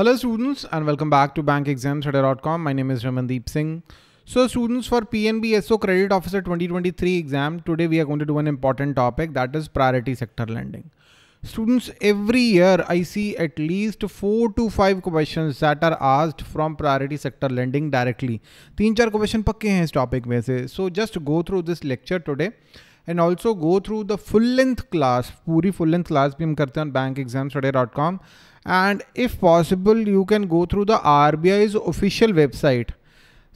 Hello students and welcome back to bankexamstudy.com. My name is Ramandeep Singh. So students for PNB SO Credit Officer 2023 exam, today we are going to do an important topic that is priority sector lending. Students, every year I see at least 4 to 5 questions that are asked from priority sector lending directly. 3-4 question pakke in is topic So just go through this lecture today. And also go through the full length class पूरी full length class भी हम करते हैं bank exam study dot com and if possible you can go through the R B I's official website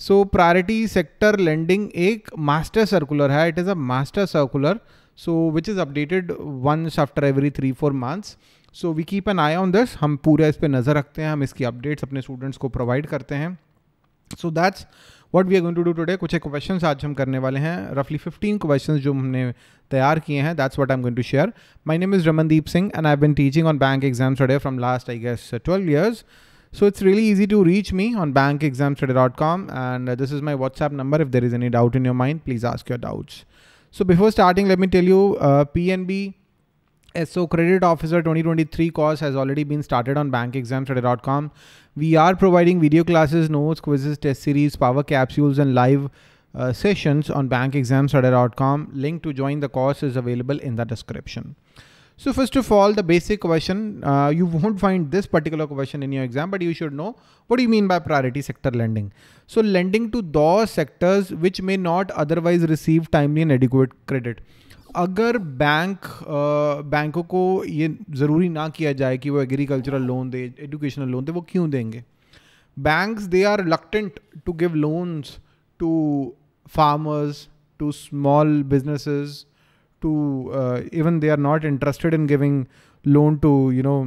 so priority sector lending एक master circular है it is a master circular so which is updated once after every three four months so we keep an eye on this हम पूरा इस पर नज़र रखते हैं हम इसकी अपडेट्स अपने स्टूडेंट्स को प्रोवाइड करते हैं so that's what we are going to do today कुछ क्वेश्चन आज हम करने वाले हैं रफली फिफ्टीन क्वेश्चन जो हमने तैयार किए हैं that's what I am going to share my name is Ramandeep Singh and I been teaching on bank exam study from last I guess twelve years so it's really easy to reach me on bank exam study dot com and this is my WhatsApp number if there is any doubt in your mind please ask your doubts so before starting let me tell you P N B Eh, SO Credit Officer 2023 course has already been started on bankexamstudy.com. We are providing video classes, notes, quizzes, test series, power capsules, and live uh, sessions on bankexamstudy.com. Link to join the course is available in the description. So first of all, the basic question, uh, you won't find this particular question in your exam, but you should know, what do you mean by priority sector lending? So lending to those sectors which may not otherwise receive timely and adequate credit. अगर bank बैंकों को ये ज़रूरी ना किया जाए कि वो एग्रीकल्चरल लोन दे एजुकेशनल लोन दे वो क्यों देंगे banks they are reluctant to give loans to farmers to small businesses to even they are not interested in giving loan to you know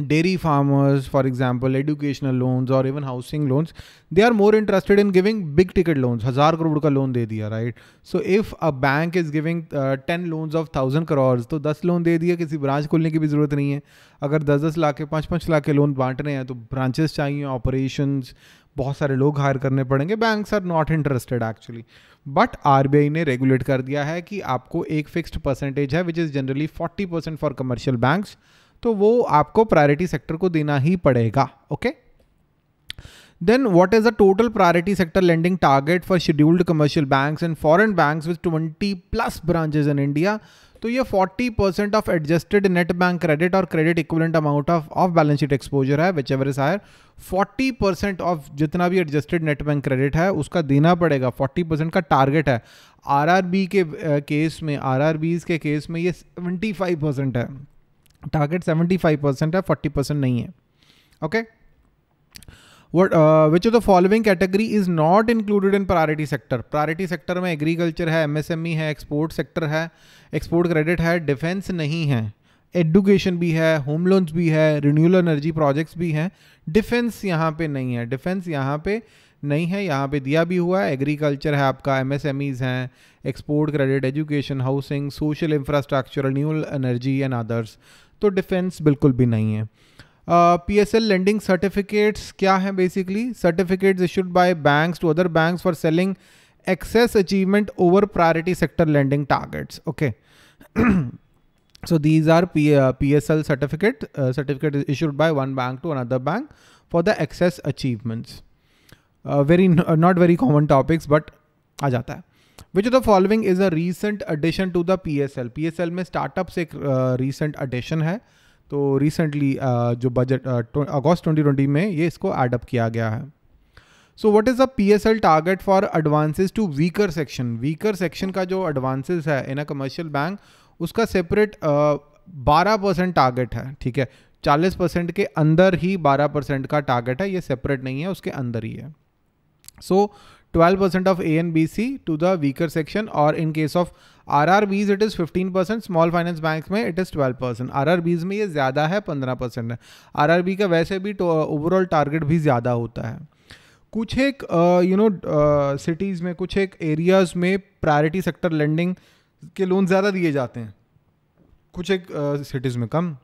dairy farmers for example educational loans और even housing loans they are more interested in giving big ticket loans हजार करोड़ का loan दे दिया right so if a bank is giving ten loans of thousand crore तो दस loan दे दिया किसी branch खोलने की भी जरूरत नहीं है अगर दस दस लाख के पाँच पाँच लाख के लोन बांटने हैं तो ब्रांचेस चाहिए ऑपरेशन बहुत सारे लोग हायर करने पड़ेंगे banks are not interested actually but R ने रेगुलेट कर दिया है कि आपको एक फिक्स्ड परसेंटेज है which is generally forty percent for commercial banks तो वो आपको प्रायोरिटी सेक्टर को देना ही पड़ेगा okay then what is the total priority sector lending target for scheduled commercial bank and foreign bank with twenty plus branches in India तो ये 40 percent of adjusted net bank credit और credit equivalent amount of off balance sheet exposure है whichever is higher 40 percent of जितना भी adjusted net bank credit है उसका देना पड़ेगा 40 परसेंट का टारगेट है आरआरबी के केस में आरआरबीज के केस में ये 75 परसेंट है टारगेट 75 परसेंट है 40 परसेंट नहीं है okay what which of the following category is not included in priority sector priority sector में एग्रीकल्चर है एमएसएमई e है एक्सपोर्ट सेक्टर है एक्सपोर्ट क्रेडिट है डिफेंस नहीं है एडुकेशन भी है होम लोन्स भी है रिन्यूएबल एनर्जी प्रोजेक्ट्स भी हैं डिफेंस यहाँ पे नहीं है डिफेंस यहाँ पे नहीं है यहाँ पे दिया भी हुआ है एग्रीकल्चर है आपका एमएसएमईज हैं export credit education housing social infrastructure renewable energy and others तो डिफेंस बिल्कुल भी नहीं है P S L lending certificates क्या हैं basically certificates issued by banks to other bank for selling excess achievement over priority sector lending targets okay so these are P P S L certificate certificate issued by one bank to another bank for the excess achievements very not very common topics but आ जाता है which the following is a recent addition to the P S L P S L में startups एक recent uh, addition है तो recently uh, जो budget August twenty twenty में ये इसको एडअप किया गया है so what is a P S L target for advances to weaker section weaker section का जो एडवांसेस है इन अ कमर्शियल बैंक उसका सेपरेट uh, बारह परसेंट टारगेट है ठीक है चालीस परसेंट के अंदर ही बारह परसेंट का टारगेट है ये सेपरेट नहीं है उसके अंदर ही है so 12% see to the weaker section और in case of R R Bs it is fifteen percent small finance bank में it is percent R R Bs में ये ज़्यादा है पंद्रह परसेंट है आर आर बी का वैसे भी ओवरऑल टारगेट भी ज़्यादा होता है कुछ एक यू नो सिटीज़ में कुछ एक एरियाज़ में प्रायोरिटी सेक्टर लैंडिंग के लोन ज़्यादा दिए जाते हैं कुछ एक सिटीज़ uh, में कम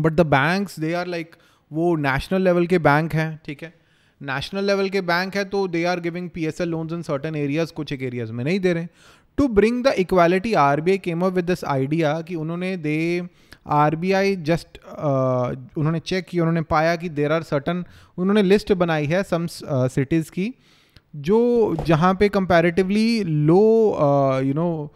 but the banks they are like वो नेशनल लेवल के बैंक हैं ठीक है नेशनल लेवल के बैंक है तो they are giving P S L loans in certain areas कुछ एक एरियाज में नहीं दे रहे to bring the equality R B I came up with this idea कि उन्होंने दे आर बी आई जस्ट उन्होंने चेक किया उन्होंने पाया कि देर आर सर्टन उन्होंने लिस्ट बनाई है सम सिटीज़ uh, की जो जहाँ पे कंपेरेटिवली लो यू नो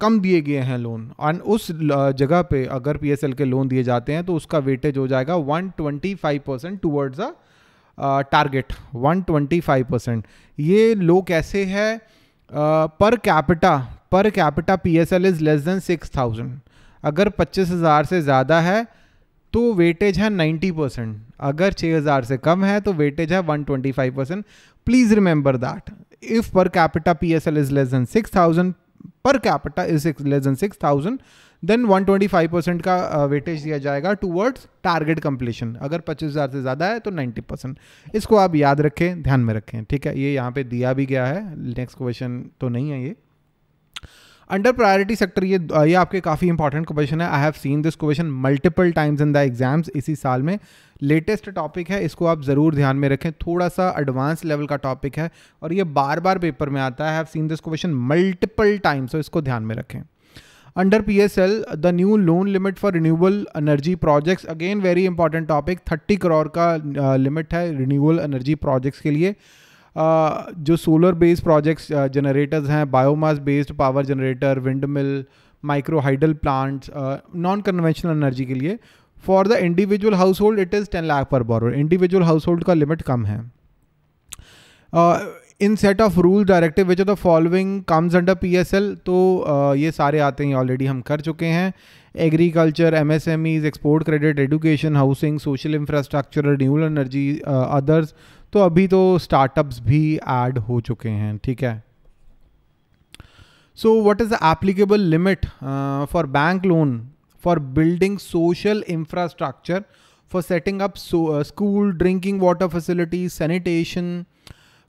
कम दिए गए हैं लोन एंड उस uh, जगह पे अगर एल के लोन दिए जाते हैं तो उसका वेटेज हो जाएगा 125 percent towards a target 125 percent ये लो कैसे है per capita per capita P S L is less than six thousand अगर पच्चीस हज़ार से ज़्यादा है तो वेटेज है 90 परसेंट अगर 6000 से कम है तो वेटेज है 125 percent please remember that if per capita P S L is less than six thousand per capita is less than six thousand then five percent का वेटेज uh, दिया जाएगा टूवर्ड्स टारगेट कंप्लीशन अगर हज़ार से ज़्यादा है तो नाइन्टी परसेंट इसको आप याद रखें ध्यान में रखें ठीक है ये यहाँ पे दिया भी गया है नेक्स्ट क्वेश्चन तो नहीं है ये अंडर प्रायोरिटी सेक्टर ये ये आपके काफ़ी इंपॉर्टेंट क्वेश्चन है I have seen this question multiple times in the exams इसी साल में लेटेस्ट टॉपिक है इसको आप ज़रूर ध्यान में रखें थोड़ा सा एडवांस लेवल का टॉपिक है और ये बार बार पेपर में आता है have seen this question multiple times और इसको ध्यान में रखें under P S L the new loan limit for renewable energy projects again very important topic thirty crore का लिमिट है रिन्यूएबल एनर्जी प्रोजेक्ट्स के लिए जो सोलर बेस्ड प्रोजेक्ट्स जनरेटर्स हैं biomass based power generator windmill micro hydel plants non conventional energy के लिए for the individual household it is ten lakh पर borrower individual household का limit कम है in set of rule directive which of the following comes under P S L तो uh, ये सारे आते हैं ऑलरेडी हम कर चुके हैं agriculture M S M Es export credit education housing social infrastructure renewable energy others तो अभी तो स्टार्टअप्स भी एड हो चुके हैं ठीक है so what is the applicable limit for bank loan for building social infrastructure for setting up so, uh, school drinking water facilities sanitation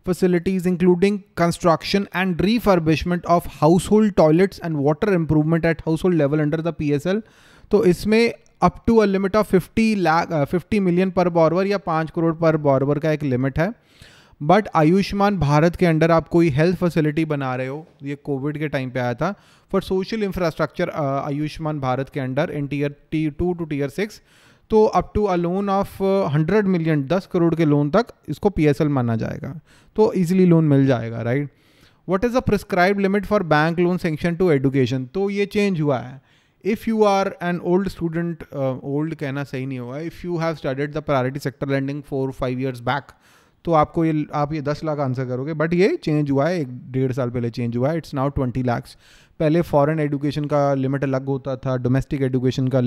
facilities including construction and refurbishment of household toilets and water improvement at household level under the PSL तो इसमें up to a limit of 50 lakh 50 million per borrower या 5 करोड़ पर बॉरवर का एक limit है but Ayushman Bharat के under आप कोई हेल्थ फैसिलिटी बना रहे हो ये कोविड के टाइम पे आया था for social infrastructure Ayushman Bharat के under in tier T two to tier six तो up to a loan of hundred million दस करोड़ के लोन तक इसको पी माना जाएगा तो ईजिली लोन मिल जाएगा right what is a prescribe limit for bank loan sanction to education तो ये चेंज हुआ है if you are an old student old कहना सही नहीं होगा if you have studied the priority sector lending four five years back तो आपको ये आप ये दस लाख आंसर करोगे बट ये चेंज हुआ है एक डेढ़ साल पहले चेंज हुआ है इट्स नाउ ट्वेंटी लैक्स पहले फॉरेन एजुकेशन का लिमिट अलग होता था डोमेस्टिक एजुकेशन का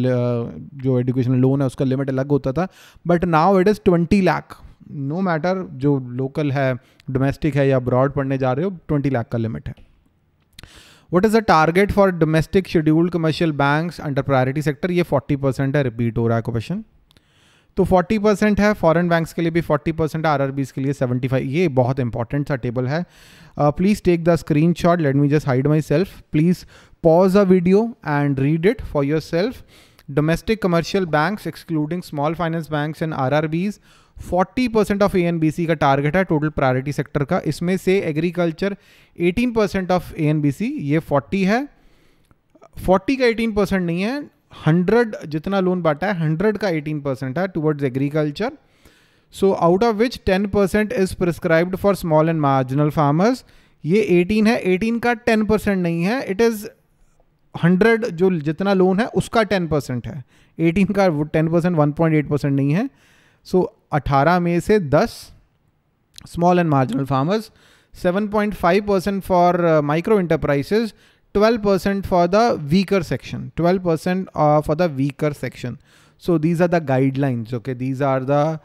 जो एजुकेशन लोन है उसका लिमिट अलग होता था but now it is twenty lakh no matter जो लोकल है डोमेस्टिक है या अब्रॉड पढ़ने जा रहे हो ट्वेंटी लाख का लिमिट है what is the target for domestic scheduled commercial banks under priority sector ये फोर्टी परसेंट है रिपीट हो रहा है क्वेश्चन तो 40 परसेंट है फॉरेन बैंक्स के लिए भी 40 परसेंट आर आर के लिए 75 ये बहुत इंपॉर्टेंट सा टेबल है please take the screenshot let me just hide myself please pause a video and read it for yourself domestic commercial banks excluding small finance banks and are forty percent of A का target है total priority sector का इसमें से agriculture 18 percent of ए ये 40 है 40 का 18 percent नहीं है हंड्रेड जितना लोन बांटा है हंड्रेड का एटीन परसेंट है towards agriculture so out of which ten percent is prescribed for small and marginal farmers ये एटीन है एटीन का टेन परसेंट नहीं है इट इज़ हंड्रेड जो जितना लोन है उसका टेन परसेंट है एटीन का ten percent one point eight percent नहीं है सो so, अठारह में से दस small and marginal farmers seven point five percent for micro enterprises 12% for the weaker section 12% uh, for the weaker section so these are the guidelines okay these are the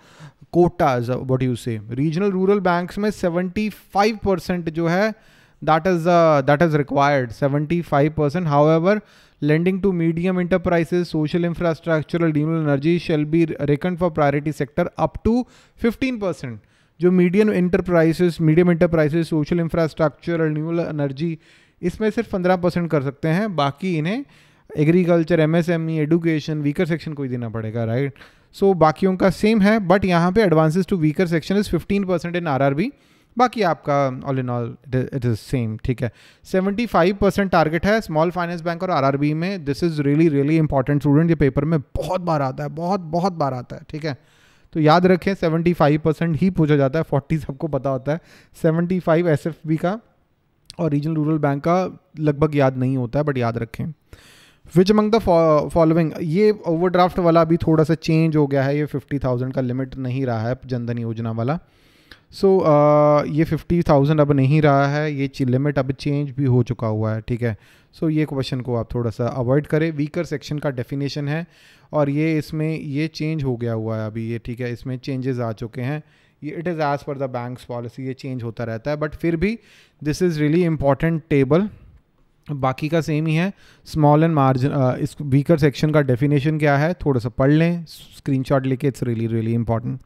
quotas what do you say regional rural banks mein 75% jo hai that is uh, that is required 75% however lending to medium enterprises social infrastructure renewable energy shall be reckoned for priority sector up to 15% जो medium enterprises medium enterprises social infrastructure renewable energy इसमें सिर्फ पंद्रह percent कर सकते हैं बाकी इन्हें agriculture MSME education weaker section को ही देना पड़ेगा राइट सो so, बाकियों का सेम है बट यहाँ पे advances to weaker section is fifteen percent in R बाकी आपका all in all it is same ठीक है सेवेंटी फाइव परसेंट टारगेट है स्मॉल फाइनेंस बैंक और आरआरबी में this is really really important student ये पेपर में बहुत बार आता है बहुत बहुत बार आता है ठीक है तो याद रखें सेवेंटी फाइव परसेंट ही पूछा जाता है फोर्टी सबको पता होता है seventy five S F B का और रीजनल रूरल बैंक का लगभग याद नहीं होता है बट याद रखें विच अमंग द फॉलोइंग ये ओवरड्राफ्ट वाला भी थोड़ा सा चेंज हो गया है ये फिफ्टी थाउजेंड का लिमिट नहीं रहा है जनधन योजना वाला सो so, uh, ये फिफ्टी थाउजेंड अब नहीं रहा है ये लिमिट अब चेंज भी हो चुका हुआ है ठीक है सो so, ये क्वेश्चन को आप थोड़ा सा अवॉइड करें वीकर सेक्शन का डेफिनेशन है और ये इसमें ये चेंज हो गया हुआ है अभी ये ठीक है इसमें चेंजेस आ चुके हैं ये it is as per the banks policy ये चेंज होता रहता है बट फिर भी this is really important table बाकी का सेम ही है स्मॉल एंड मार्जिन इस वीकर सेक्शन का डेफिनेशन क्या है थोड़ा सा पढ़ लें स्क्रीन लेके it's really really important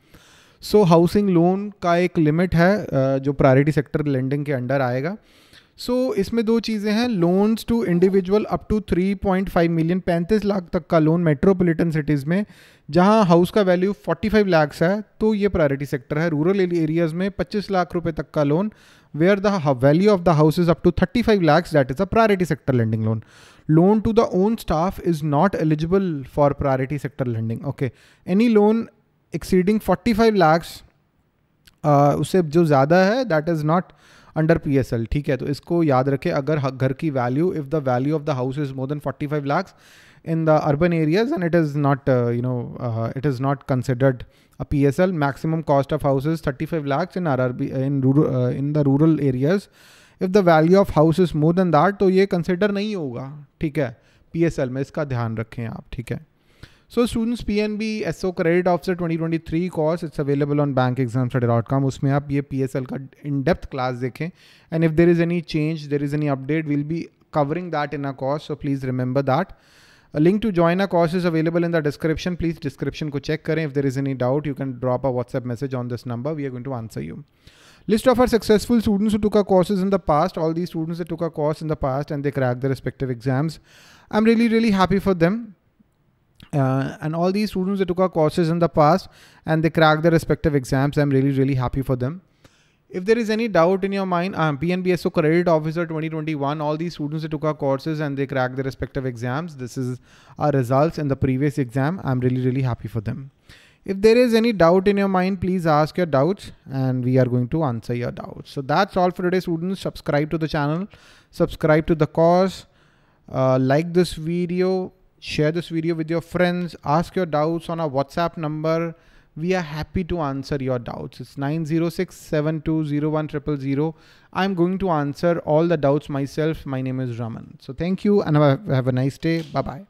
so housing loan का एक लिमिट है जो प्रायोरिटी सेक्टर लेंडिंग के अंडर आएगा सो so, इसमें दो चीज़ें हैं loans to individual up to 3.5 million पैंतीस लाख तक का लोन मेट्रोपॉलिटन सिटीज़ में जहां हाउस का वैल्यू 45 लाख्स है तो ये प्रायोरिटी सेक्टर है रूरल एरियाज़ में 25 लाख रुपए तक का loan where the value of the house is up to 35 lakhs that is a priority sector lending loan loan to the own staff is not eligible for priority sector lending okay any loan exceeding 45 lakhs उससे जो ज़्यादा है that is not under P S L ठीक है तो इसको याद रखें अगर घर की value if the value of the house is more than five lakhs in the urban areas and it is not you know it is not considered a P S L maximum cost of houses thirty five lakhs in R R B in in the rural areas if the value of house is more than that तो ये consider नहीं होगा ठीक है P S L में इसका ध्यान रखें आप ठीक है so students P N B S O credit officer twenty twenty three course it's available on bank exam set dot com उसमें आप ये पी एस एल का इन डेप्थ क्लास देखें and if there is any change there is any update will be covering that in a course so please remember that a link to join a course is available in the description please description को check करें if there is any doubt you can drop a WhatsApp message on this number we are going to answer you list of our successful students to a courses in the past all the students to का course in the past and they crack the respective exams I am really really happy for them Uh, and all these students they took our courses in the past and they cracked their respective exams. I'm really really happy for them. If there is any doubt in your mind, I'm uh, PNBSO Credit Officer 2021. All these students they took our courses and they cracked their respective exams. This is our results in the previous exam. I'm really really happy for them. If there is any doubt in your mind, please ask your doubts and we are going to answer your doubts. So that's all for today students. Subscribe to the channel, subscribe to the course, uh, like this video Share this video with your friends. Ask your doubts on our WhatsApp number. We are happy to answer your doubts. It's 906-7201-000. I'm going to answer all the doubts myself. My name is Raman. So thank you and have a, have a nice day. Bye-bye.